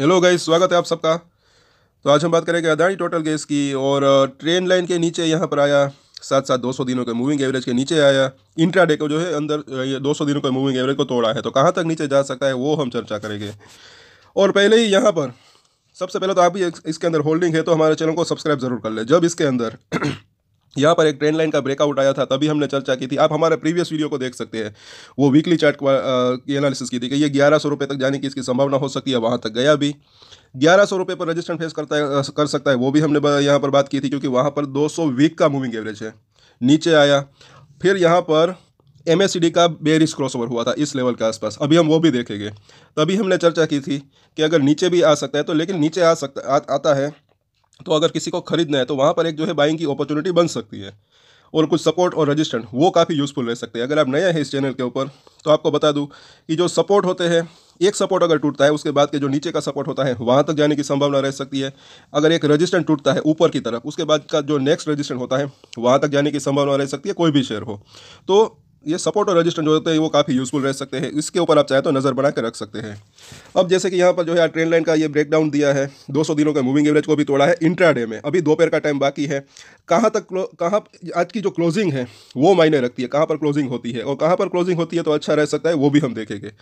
hello guys स्वागत है आप सबका तो आज हम बात करेंगे अदानी टोटल गैस की और ट्रेन लाइन के नीचे यहाँ पर आया साथ साथ 200 दिनों के मूविंग एवरेज के नीचे आया इंट्रा डे को जो है अंदर ये 200 दिनों के मूविंग एवरेज को तोड़ा है तो कहाँ तक नीचे जा सकता है वो हम चर्चा करेंगे और पहले ही यहाँ पर सबसे पहले तो आप भी इसके अंदर होल्डिंग है तो हमारे चैनल को सब्सक्राइब जरूर कर ले जब इसके अंदर यहाँ पर एक ट्रेंड लाइन का ब्रेकआउट आया था तभी हमने चर्चा की थी आप हमारे प्रीवियस वीडियो को देख सकते हैं वो वीकली चार्ट की एनालिसिस की थी कि ये ग्यारह सौ रुपये तक जाने की इसकी संभावना हो सकती है वहाँ तक गया भी ग्यारह सौ रुपये पर रजिस्ट्रेंट फेस करता है कर सकता है वो भी हमने यहाँ पर बात की थी क्योंकि वहाँ पर दो सौ वीक का मूविंग एवरेज है नीचे आया फिर यहाँ पर एम का बेरिस क्रॉसओवर हुआ था इस लेवल के आसपास अभी हम वो भी देखेंगे तभी हमने चर्चा की थी कि अगर नीचे भी आ सकता है तो लेकिन नीचे आ सकता आ, आता है तो अगर किसी को खरीदना है तो वहाँ पर एक जो है बाइंग की अपॉर्चुनिटी बन सकती है और कुछ सपोर्ट और रजिस्टेंट वो काफ़ी यूज़फुल रह सकते हैं अगर आप नए हैं इस चैनल के ऊपर तो आपको बता दूँ कि जो सपोर्ट होते हैं एक सपोर्ट अगर टूटता है उसके बाद के जो नीचे का सपोर्ट होता है वहाँ तक जाने की संभावना रह सकती है अगर एक रजिस्टेंट टूटता है ऊपर की तरफ उसके बाद का जो नेक्स्ट रजिस्टेंट होता है वहाँ तक जाने की संभावना रह सकती है कोई भी शेयर हो तो ये सपोर्ट और रजिस्टर जो होते हैं वो काफ़ी यूज़फुल रह सकते हैं इसके ऊपर आप चाहे तो नज़र बना कर रख सकते हैं अब जैसे कि यहाँ पर जो है ट्रेन लाइन का ये ब्रेकडाउन दिया है 200 दिनों का मूविंग एवरेज को भी तोड़ा है इंट्रा डे में अभी दोपहर का टाइम बाकी है कहाँ तक कहाँ आज की जो क्लोजिंग है वो मायने रखती है कहाँ पर क्लोजिंग होती है और कहाँ पर क्लोजिंग होती है तो अच्छा रह सकता है वो भी हम देखेंगे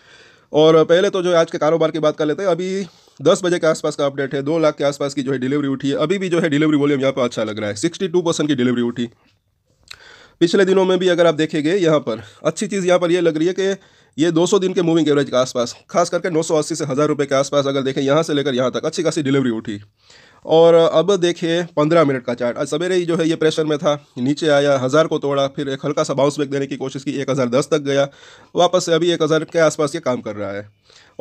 और पहले तो जो आज के कारोबार की बात कर लेते हैं अभी दस बजे के आसपास का अपडेट है दो लाख के आसपास की जो है डिलीवरी उठी है अभी भी जो है डिलीवरी वॉल्यूम यहाँ पर अच्छा लग रहा है सिक्सटी टू परसेंट की डिलीवरी उठी पिछले दिनों में भी अगर आप देखेंगे यहाँ पर अच्छी चीज़ यहाँ पर ये यह लग रही है कि ये 200 दिन के मूविंग एवरेज के आसपास खास करके 980 से हज़ार रुपये के आसपास अगर देखें यहाँ से लेकर यहाँ तक अच्छी खासी डिलीवरी उठी और अब देखिए पंद्रह मिनट का चार्ट आज सवेरे ही जो है ये प्रेशर में था नीचे आया हज़ार को तोड़ा फिर एक हल्का सा बाउंस बैक देने की कोशिश की एक हज़ार दस तक गया वापस से अभी एक हज़ार के आसपास ये काम कर रहा है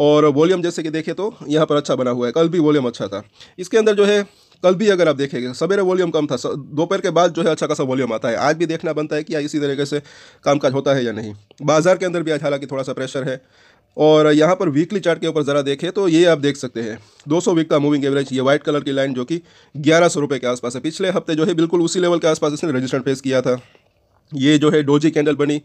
और वॉल्यूम जैसे कि देखें तो यहाँ पर अच्छा बना हुआ है कल भी वॉल्यूम अच्छा था इसके अंदर जो है कल भी अगर आप देखेंगे सवेरे वॉल्यूम कम था दोपहर के बाद जो है अच्छा खासा वॉल्यूम आता है आज भी देखना बनता है कि इसी तरीके से कामकाज होता है या नहीं बाजार के अंदर भी आज हालांकि थोड़ा सा प्रेशर है और यहाँ पर वीकली चार्ट के ऊपर ज़रा देखें तो ये आप देख सकते हैं 200 वीक का मूविंग एवरेज ये व्हाइट कलर की लाइन जो कि ग्यारह सौ रुपये के आसपास है पिछले हफ्ते जो है बिल्कुल उसी लेवल के आसपास इसने रजिस्टर फेस किया था ये जो है डोजी कैंडल बनी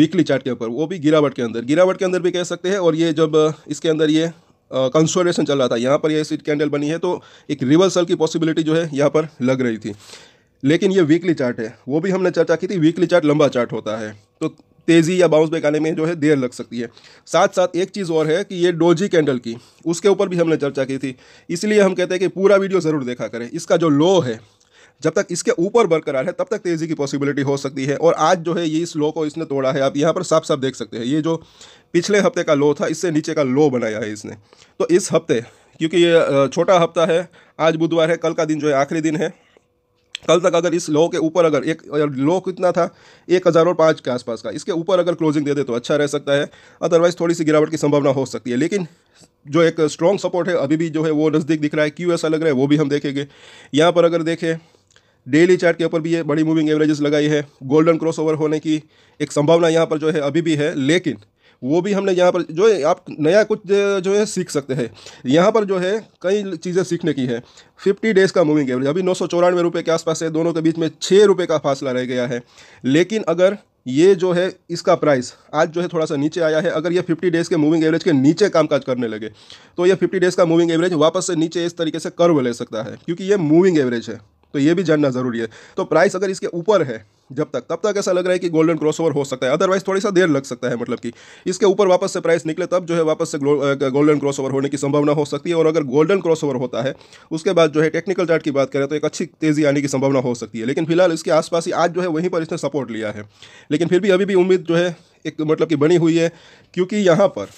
वीकली चार्ट के ऊपर वो भी गिरावट के अंदर गिरावट के अंदर भी कह सकते हैं और ये जब इसके अंदर ये कंसोलेशन चल रहा था यहाँ पर ये सीट कैंडल बनी है तो एक रिवर्सल की पॉसिबिलिटी जो है यहाँ पर लग रही थी लेकिन ये वीकली चार्ट है वो भी हमने चर्चा की थी वीकली चार्ट लंबा चार्ट होता है तो तेज़ी या बाउंस बैक आने में जो है देर लग सकती है साथ साथ एक चीज़ और है कि ये डोजी कैंडल की उसके ऊपर भी हमने चर्चा की थी इसलिए हम कहते हैं कि पूरा वीडियो ज़रूर देखा करें इसका जो लो है जब तक इसके ऊपर बरकरार है तब तक तेज़ी की पॉसिबिलिटी हो सकती है और आज जो है ये इस लो को इसने तोड़ा है आप यहाँ पर साफ साफ देख सकते हैं ये जो पिछले हफ्ते का लो था इससे नीचे का लो बनाया है इसने तो इस हफ्ते क्योंकि ये छोटा हफ्ता है आज बुधवार है कल का दिन जो है आखिरी दिन है कल तक अगर इस लो के ऊपर अगर एक लो कितना था एक हज़ार और पाँच के आसपास का इसके ऊपर अगर क्लोजिंग दे दे तो अच्छा रह सकता है अदरवाइज़ थोड़ी सी गिरावट की संभावना हो सकती है लेकिन जो एक स्ट्रॉन्ग सपोर्ट है अभी भी जो है वो नज़दीक दिख रहा है क्यों ऐसा लग रहा है वो भी हम देखेंगे यहाँ पर अगर देखें डेली चार्ट के ऊपर भी ये बड़ी मूविंग एवरेजेस लगाई है गोल्डन क्रॉसओवर होने की एक संभावना यहाँ पर जो है अभी भी है लेकिन वो भी हमने यहाँ पर जो है आप नया कुछ जो है सीख सकते हैं यहाँ पर जो है कई चीज़ें सीखने की है 50 डेज़ का मूविंग एवरेज अभी नौ सौ चौरानवे रुपये के आसपास है दोनों के बीच में छः रुपये का फासला रह गया है लेकिन अगर ये जो है इसका प्राइस आज जो है थोड़ा सा नीचे आया है अगर ये 50 डेज़ के मूविंग एवरेज के नीचे कामकाज करने लगे तो ये 50 डेज़ का मूविंग एवरेज वापस से नीचे इस तरीके से कर्व ले सकता है क्योंकि ये मूविंग एवरेज है तो ये भी जानना ज़रूरी है तो प्राइस अगर इसके ऊपर है जब तक तब तक ऐसा लग रहा है कि गोल्डन क्रॉसओवर हो सकता है अदरवाइज थोड़ी सा देर लग सकता है मतलब कि इसके ऊपर वापस से प्राइस निकले तब जो है वापस से गोल्डन क्रॉसओवर होने की संभावना हो सकती है और अगर गोल्डन क्रॉसओवर होता है उसके बाद जो है टेक्निकल चार्ट की बात करें तो एक अच्छी तेज़ी आने की संभावना हो सकती है लेकिन फिलहाल इसके आसपास ही आज जो है वहीं पर इसने सपोर्ट लिया है लेकिन फिर भी अभी भी उम्मीद जो है एक मतलब कि बनी हुई है क्योंकि यहाँ पर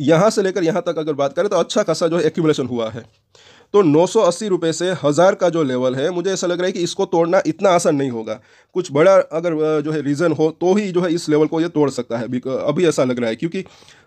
यहाँ से लेकर यहाँ तक अगर बात करें तो अच्छा खासा जो है एक्यूमुलेशन हुआ है तो नौ सौ अस्सी रुपये से हज़ार का जो लेवल है मुझे ऐसा लग रहा है कि इसको तोड़ना इतना आसान नहीं होगा कुछ बड़ा अगर जो है रीज़न हो तो ही जो है इस लेवल को ये तोड़ सकता है अभी ऐसा लग रहा है क्योंकि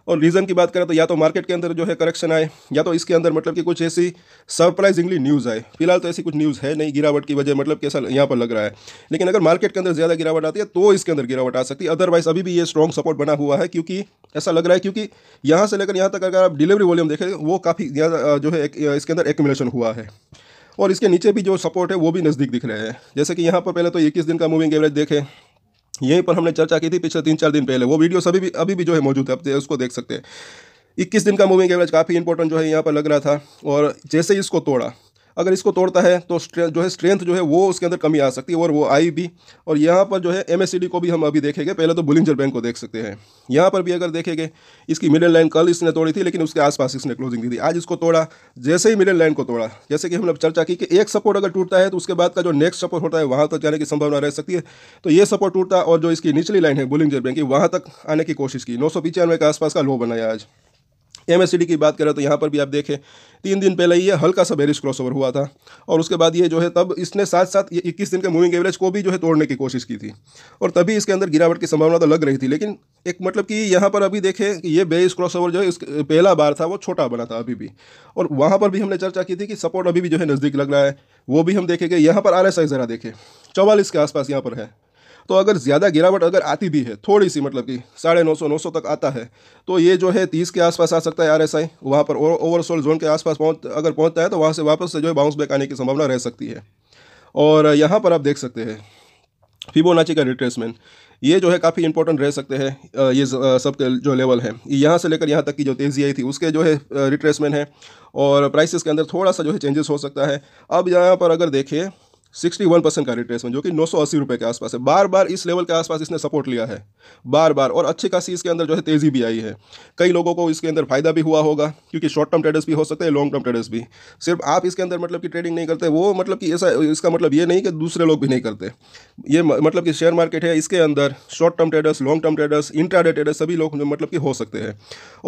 और रीज़न की बात करें तो या तो मार्केट के अंदर जो है करेक्शन आए या तो इसके अंदर मतलब कि कुछ ऐसी सरप्राइजिंगली न्यूज़ आए फिलहाल तो ऐसी कुछ न्यूज़ है नहीं गिरावट की वजह मतलब कैसा यहाँ पर लग रहा है लेकिन अगर मार्केट के अंदर ज़्यादा गिरावट आती है तो इसके अंदर गिरावट आ सकती है अदरवाइज़ अभी भी ये स्ट्रॉन्ग सपोर्ट बना हुआ है क्योंकि ऐसा लग रहा है क्योंकि यहाँ से लेकर यहाँ तक अगर आप डिलीवरी वॉल्यूम देखें वो काफ़ी जो है इसके अंदर एक डिप्रेशन हुआ है और इसके नीचे भी जो सपोर्ट है वो भी नज़दीक दिख रहे हैं जैसे कि यहाँ पर पहले तो इक्कीस दिन का मूविंग एवरेज देखें यहीं पर हमने चर्चा की थी पिछले तीन चार दिन पहले वो वीडियो सभी भी अभी भी जो है मौजूद है आप उसको देख सकते हैं इक्कीस दिन का मूविंग एवरेज काफ़ी इंपॉर्टेंट जो है यहाँ पर लग रहा था और जैसे ही इसको तोड़ा अगर इसको तोड़ता है तो जो है स्ट्रेंथ जो है वो उसके अंदर कमी आ सकती है और वो आई भी और यहाँ पर जो है एम को भी हम अभी देखेंगे पहले तो बुलिंजर बैंक को देख सकते हैं यहाँ पर भी अगर देखेंगे इसकी मिडिल लाइन कल इसने तोड़ी थी लेकिन उसके आसपास इसने क्लोजिंग दी थी आज इसको तोड़ा जैसे ही मिडिल लाइन को तोड़ा जैसे कि हमने चर्चा की कि एक सपोर्ट अगर टूटता है तो उसके बाद का जो नेक्स्ट सपोर्ट होता है वहाँ तक जाने की संभावना रह सकती है तो ये सपोर्ट टूटता और जो इसकी निचली लाइन है बुलिंजर बैंक की वहाँ तक आने की कोशिश की नौ के आसपास का लो बनाया आज एम की बात करें तो यहाँ पर भी आप देखें तीन दिन पहले ये हल्का सा बेरिश क्रॉसओवर हुआ था और उसके बाद ये जो है तब इसने साथ साथ ये इक्कीस दिन के मूविंग एवरेज को भी जो है तोड़ने की कोशिश की थी और तभी इसके अंदर गिरावट की संभावना तो लग रही थी लेकिन एक मतलब कि यहाँ पर अभी देखें कि ये बेरिश क्रॉसओवर जो है पहला बार था वो छोटा बना था अभी भी और वहाँ पर भी हमने चर्चा की थी कि सपोर्ट अभी भी जो है नज़दीक लग रहा है वो भी हम देखेंगे यहाँ पर आर एस ज़रा देखें चौवालीस के आसपास यहाँ पर है तो अगर ज़्यादा गिरावट अगर आती भी है थोड़ी सी मतलब कि साढ़े नौ सौ नौ सौ तक आता है तो ये जो है तीस के आसपास आ सकता है आर एस आई वहाँ पर ओवरसोल्ड जोन के आसपास पहुँच अगर पहुँचता है तो वहाँ से वापस से जो है बाउंस बैक आने की संभावना रह सकती है और यहाँ पर आप देख सकते हैं फिबोनाची का रिट्रेसमेंट ये जो है काफ़ी इंपॉर्टेंट रह सकते हैं ये सब जो लेवल है यहाँ से लेकर यहाँ तक की जो तेज़ी आई थी उसके जो है रिट्रेसमेंट है और प्राइसेस के अंदर थोड़ा सा जो है चेंजेस हो सकता है अब यहाँ पर अगर देखिए 61 परसेंट का रिट्रेसमेंट जो कि नौ सौ अस्सी रुपये के आसपास है बार बार इस लेवल के आसपास इसने सपोर्ट लिया है बार बार और अच्छी खासी इसके अंदर जो है तेज़ी भी आई है कई लोगों को इसके अंदर फायदा भी हुआ होगा क्योंकि शॉर्ट टर्म ट्रेडर्स भी हो सकते हैं लॉन्ग टर्म ट्रेडर्स भी सिर्फ आप इसके अंदर मतलब कि ट्रेडिंग नहीं करते वो मतलब कि ऐसा इसका मतलब ये नहीं कि दूसरे लोग भी नहीं करते ये मतलब कि शेयर मार्केट है इसके अंदर short term traders long term traders intraday traders सभी लोग मतलब कि हो सकते हैं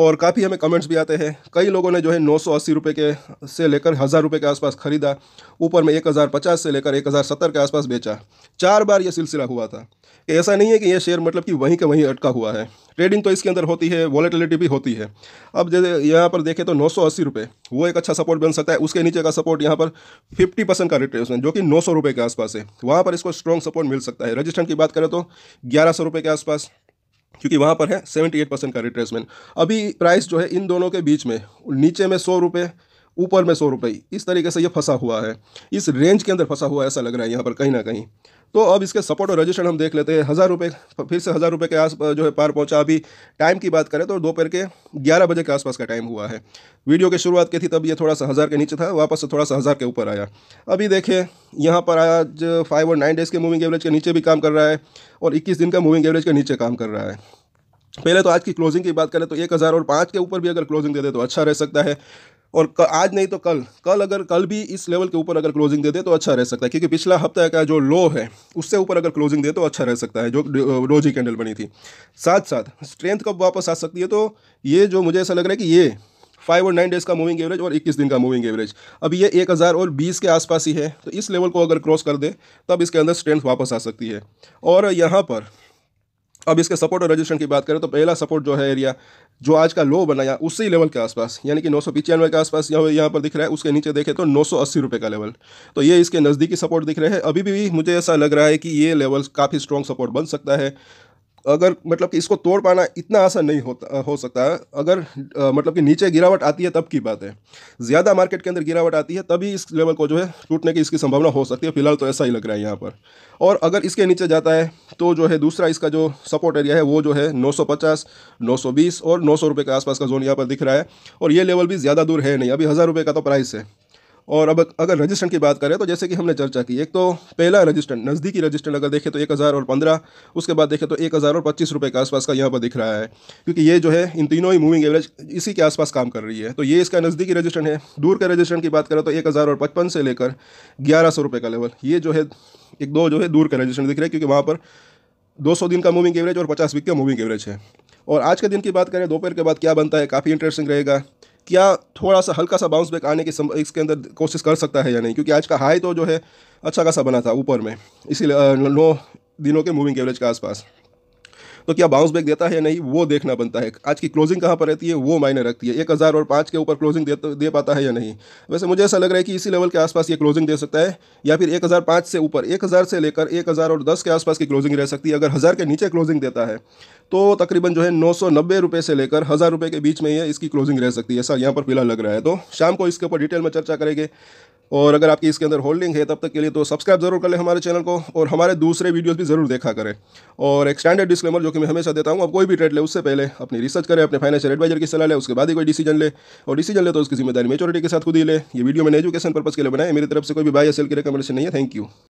और काफ़ी हमें कमेंट्स भी आते हैं कई लोगों ने जो है नौ सौ अस्सी रुपये के से लेकर हज़ार रुपये के आसपास खरीदा ऊपर में एक हज़ार पचास से लेकर बढ़ाकर 1070 के आसपास बेचा चार बार यह सिलसिला हुआ था ऐसा नहीं है कि यह शेयर मतलब कि वहीं का वहीं अटका हुआ है ट्रेडिंग तो इसके अंदर होती है वॉलेटिलिटी भी होती है अब जैसे यहाँ पर देखें तो नौ रुपए वो एक अच्छा सपोर्ट बन सकता है उसके नीचे का सपोर्ट यहाँ पर फिफ्टी परसेंट का रिट्रेसमेंट जो कि नौ रुपए के आसपास है वहाँ पर इसको स्ट्रॉन्ग सपोर्ट मिल सकता है रजिस्ट्रेंट की बात करें तो ग्यारह रुपए के आसपास क्योंकि वहाँ पर है सेवेंटी एट परसेंट का रिट्रेसमेंट अभी प्राइस जो है इन दोनों के बीच में नीचे में सौ रुपये ऊपर में सौ रुपये इस तरीके से ये फंसा हुआ है इस रेंज के अंदर फंसा हुआ ऐसा लग रहा है यहाँ पर कहीं ना कहीं तो अब इसके सपोर्ट और रजिस्ट्रेशन हम देख लेते हैं हज़ार रुपये फिर से हज़ार रुपये के आस जो है पार पहुँचा अभी टाइम की बात करें तो दोपहर के ग्यारह बजे के आसपास का टाइम हुआ है वीडियो की शुरुआत की थी तब ये थोड़ा सा हज़ार के नीचे था वापस से थोड़ा सा हज़ार के ऊपर आया अभी देखिए यहाँ पर आज फाइव और नाइन डेज़ के मूविंग एवरेज के नीचे भी काम कर रहा है और इक्कीस दिन का मूविंग एवरेज के नीचे काम कर रहा है पहले तो आज की क्लोजिंग की बात करें तो एक हज़ार और पाँच के ऊपर भी अगर क्लोजिंग दे दे तो अच्छा रह सकता है और आज नहीं तो कल कल अगर कल भी इस लेवल के ऊपर अगर क्लोजिंग दे दे तो अच्छा रह सकता है क्योंकि पिछला हफ्ता का जो लो है उससे ऊपर अगर क्लोजिंग दे तो अच्छा रह सकता है जो रोज ही कैंडल बनी थी साथ साथ स्ट्रेंथ कब वापस आ सकती है तो ये जो मुझे ऐसा लग रहा है कि ये फाइव और नाइन डेज़ का मूविंग एवरेज और इक्कीस दिन का मूविंग एवरेज अब ये एक हज़ार और बीस के आसपास ही है तो इस लेवल को अगर क्रॉस कर दे तब इसके अंदर स्ट्रेंथ वापस आ सकती है और यहाँ पर अब इसके सपोर्ट और रजिस्ट्रेशन की बात करें तो पहला सपोर्ट जो है एरिया जो आज का लो बनाया उसी लेवल के आसपास यानी कि नौ सौ पिचानवे के आसपास यहाँ यहाँ पर दिख रहा है उसके नीचे देखें तो नौ सौ अस्सी रुपये का लेवल तो ये इसके नज़दीकी सपोर्ट दिख रहे हैं अभी भी मुझे ऐसा लग रहा है कि ये लेवल काफ़ी स्ट्रॉन्ग सपोर्ट बन सकता है अगर मतलब कि इसको तोड़ पाना इतना आसान नहीं होता हो सकता है अगर आ, मतलब कि नीचे गिरावट आती है तब की बात है ज़्यादा मार्केट के अंदर गिरावट आती है तभी इस लेवल को जो है टूटने की इसकी संभावना हो सकती है फिलहाल तो ऐसा ही लग रहा है यहाँ पर और अगर इसके नीचे जाता है तो जो है दूसरा इसका जो सपोर्ट एरिया है वो जो है सौ बीस और नौ सौ के आसपास का जोन यहाँ पर दिख रहा है और ये लेवल भी ज़्यादा दूर है नहीं अभी हज़ार का तो प्राइस है और अब अगर रजिस्ट्रेंट की बात करें तो जैसे कि हमने चर्चा की एक तो पहला रजिस्ट्रेंट नज़दीकी रजिस्ट्रेंट अगर देखें तो एक हज़ार और पंद्रह उसके बाद देखें तो एक हज़ार और पच्चीस रुपये के आसपास का यहाँ पर दिख रहा है क्योंकि ये जो है इन तीनों ही मूविंग एवरेज इसी के आसपास काम कर रही है तो ये इसका नज़दीकी रजिस्ट्रेंट है दूर के रजिस्ट्रेंट की बात करें तो एक हज़ार और पचपन से लेकर ग्यारह सौ रुपये का लेवल ये जो है एक दो जो है दूर का रजिस्ट्रेंट दिख रहा है क्योंकि वहाँ पर दो दिन का मूविंग एवरेज और पचास वीक का मूविंग एवरेज है और आज के दिन की बात करें दोपहर के बाद क्या बनता है काफ़ी इंटरेस्टिंग रहेगा क्या थोड़ा सा हल्का सा बाउंस बैक आने की इसके अंदर कोशिश कर सकता है या नहीं क्योंकि आज का हाई तो जो है अच्छा खासा बना था ऊपर में इसीलिए नौ दिनों के मूविंग एवरेज के आसपास तो क्या बाउंस बैक देता है या नहीं वो देखना बनता है आज की क्लोजिंग कहाँ पर रहती है वो मायने रखती है एक हज़ार और पाँच के ऊपर क्लोजिंग दे, दे पाता है या नहीं वैसे मुझे ऐसा लग रहा है कि इसी लेवल के आसपास ये क्लोजिंग दे सकता है या फिर एक हज़ार पाँच से ऊपर एक हज़ार से लेकर एक हज़ार और दस के आसपास की क्लोजिंग रह सकती है अगर हज़ार के नीचे क्लोजिंग देता है तो तकरीबन जो है नौ सौ नब्बे रुपये से लेकर हज़ार रुपये के बीच में ये इसकी क्लोजिंग रह सकती है ऐसा यहाँ पर फिलहाल लग रहा है तो शाम को इसके ऊपर डिटेल में चर्चा करेंगे और अगर आपकी इसके अंदर होल्डिंग है तब तक के लिए तो सब्सक्राइब ज़रूर कर ले हमारे चैनल को और हमारे दूसरे वीडियोज़ भी ज़रूर देखा करें और एक स्टैंडर्ड डिस्क्लेमर जो कि मैं हमेशा देता हूँ आप कोई भी ट्रेड ले उससे पहले अपनी रिसर्च करें अपने फाइनेंशियल एडवाइजर की सलाह ले उसके बाद ही कोई डिसीजन ले और डिसीजन ले तो उसकी जिम्मेदारी मेचोरिटी के साथ खुद ही ले ये वीडियो मैंने एजुकेशन पर्पज़ के लिए बनाए मेरी तरफ से कोई भी बाई एस की रिकमेंडेशन नहीं है थैंक यू